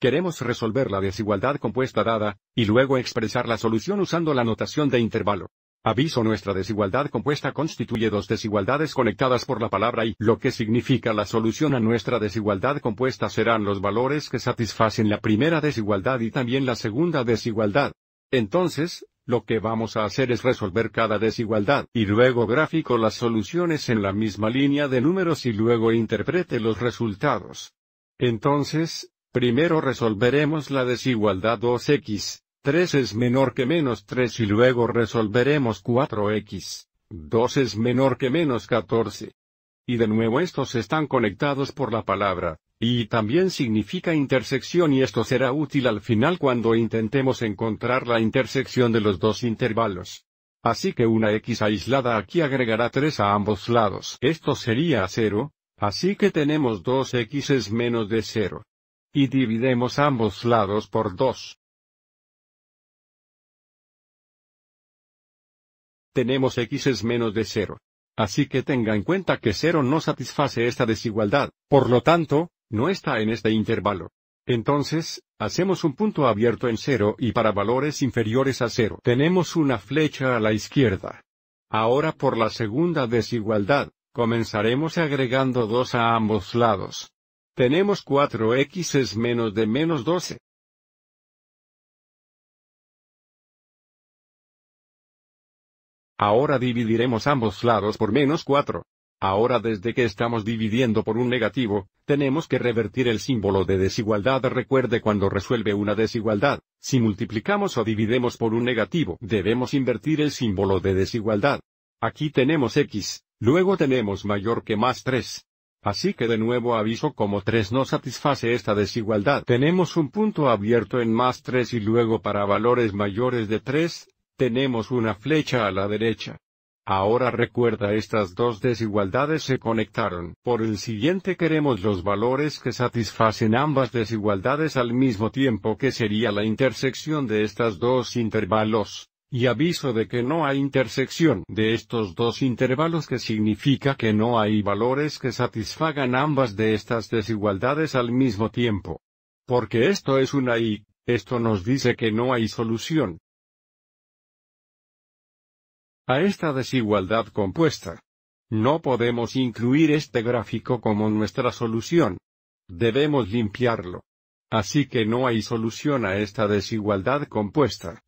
Queremos resolver la desigualdad compuesta dada, y luego expresar la solución usando la notación de intervalo. Aviso nuestra desigualdad compuesta constituye dos desigualdades conectadas por la palabra y, lo que significa la solución a nuestra desigualdad compuesta serán los valores que satisfacen la primera desigualdad y también la segunda desigualdad. Entonces, lo que vamos a hacer es resolver cada desigualdad y luego gráfico las soluciones en la misma línea de números y luego interprete los resultados. Entonces, primero resolveremos la desigualdad 2x, 3 es menor que menos 3 y luego resolveremos 4x, 2 es menor que menos 14. Y de nuevo estos están conectados por la palabra, y también significa intersección y esto será útil al final cuando intentemos encontrar la intersección de los dos intervalos. Así que una x aislada aquí agregará 3 a ambos lados. Esto sería 0, Así que tenemos 2x es menos de 0. Y dividimos ambos lados por 2. Tenemos x es menos de 0. Así que tenga en cuenta que 0 no satisface esta desigualdad, por lo tanto, no está en este intervalo. Entonces, hacemos un punto abierto en 0 y para valores inferiores a 0 tenemos una flecha a la izquierda. Ahora por la segunda desigualdad, Comenzaremos agregando 2 a ambos lados. Tenemos 4x es menos de menos 12. Ahora dividiremos ambos lados por menos 4. Ahora desde que estamos dividiendo por un negativo, tenemos que revertir el símbolo de desigualdad. Recuerde cuando resuelve una desigualdad, si multiplicamos o dividimos por un negativo, debemos invertir el símbolo de desigualdad. Aquí tenemos x, Luego tenemos mayor que más 3. Así que de nuevo aviso como 3 no satisface esta desigualdad. Tenemos un punto abierto en más 3 y luego para valores mayores de 3, tenemos una flecha a la derecha. Ahora recuerda estas dos desigualdades se conectaron. Por el siguiente queremos los valores que satisfacen ambas desigualdades al mismo tiempo que sería la intersección de estas dos intervalos y aviso de que no hay intersección de estos dos intervalos que significa que no hay valores que satisfagan ambas de estas desigualdades al mismo tiempo. Porque esto es una I, esto nos dice que no hay solución. A esta desigualdad compuesta. No podemos incluir este gráfico como nuestra solución. Debemos limpiarlo. Así que no hay solución a esta desigualdad compuesta.